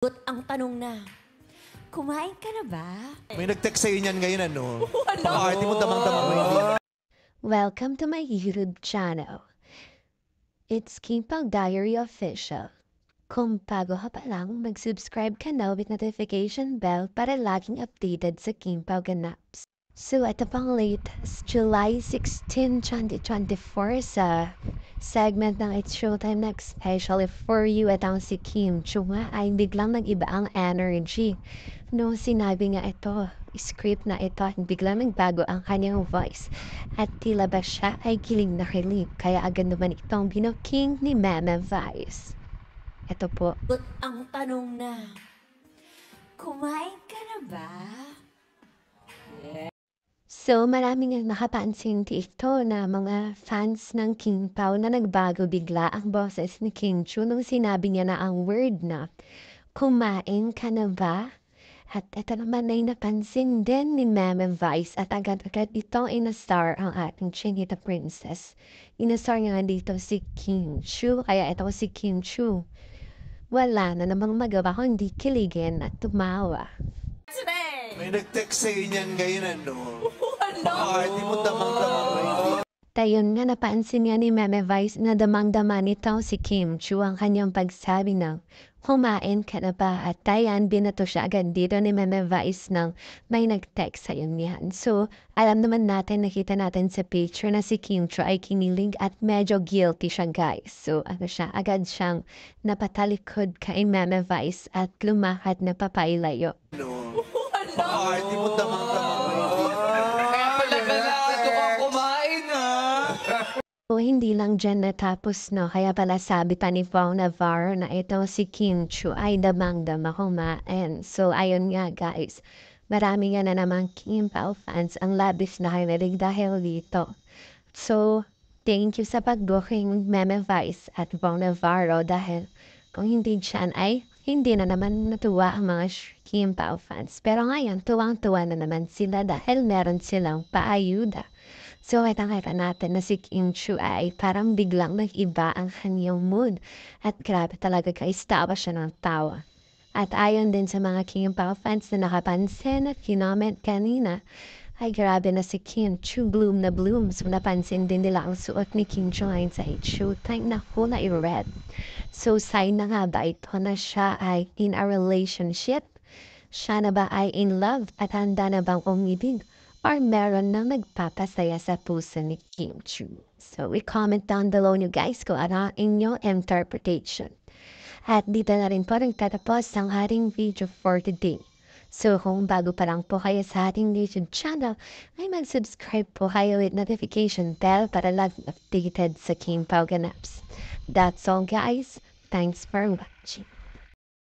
But ang tanong na, kumain ka na ba? May nag-text sa'yo niyan ngayon, ano? Wala. paka mo damang-damang oh. mo yun. Welcome to my YouTube channel. It's Kimpang Diary Official. Kung bago ka pa lang, mag-subscribe ka na with notification bell para laging updated sa Kimpang Ganaps. So, ito pang latest July 16, 2024 sa segment ng It's Showtime na special for you at ang si Kim Chunga ay biglang nag-iba ang energy. No, sinabi nga ito, script na ito at biglang nagbago ang kanyang voice at tila ba siya ay kilig na kilig kaya agad naman itong binuking ni Meme Vice. Ito po. But ang tanong na, kumain ka na ba? So, maraming nakapansin dito na mga fans ng King Pao na nagbago bigla ang boses ni King Chu nung sinabi niya na ang word na, Kumain ka na ba? At ito naman ay napansin din ni Meme Vice at agad-agad itong inastar ang ating Chinita Princess. Inastar niya nga dito si King Chu, kaya ito si King Chu. Wala na namang magawa kundi kiligin at tumawa. Today! May nag-text sa inyan ngayon ano? no? Oh, hindi mo damang-damang Tayon nga napansin nga ni Meme Vice na damang-dama nito si Kim Chu ang kanyang pagsabi ng Kumain ka na ba? At Tayan, binato siya agad dito ni Meme Vice nang may nag-text sa yun yan. So, alam naman natin, nakita natin sa picture na si Kim Cho ay kinilig at medyo guilty siya guys. So, ano siya, agad siyang napatalikod kay Meme Vice at lumakad na papailayo. No. nandiyan natapos no, kaya pala sabi pa ni Pao Navarro na ito si Kim Chu ay damang-dama kumain. So ayun nga guys, marami nga na naman Kim Pao fans ang labis na kinalig dahil dito. So, thank you sa pag-booking Meme Vice at Pao Navarro dahil kung hindi dyan ay hindi na naman natuwa ang mga Kim Pao fans. Pero ngayon, tuwang-tuwa na naman sila dahil meron silang paayuda. So, kitang-kita natin na si Kim Chu ay parang biglang nag-iba ang kanyang mood. At grabe talaga ka-istaba siya ng tawa. At ayon din sa mga King Pao fans na nakapansin at kinoment kanina, ay grabe na si Kim Chu bloom na bloom. So napansin din nila ang suot ni Kim Chu ngayon sa time na i red. So sign na nga ba ito na siya ay in a relationship? Siya na ba ay in love at handa na bang umibig? or meron na magpapasaya sa puso ni Kim Chu. So, i-comment down below nyo guys kung ano ang inyong interpretation. At dito na rin po rin tatapos ang ating video for today. So kung bago pa lang po kayo sa ating YouTube channel, ay mag-subscribe po kayo with notification bell para lang updated sa King Pau That's all guys. Thanks for watching.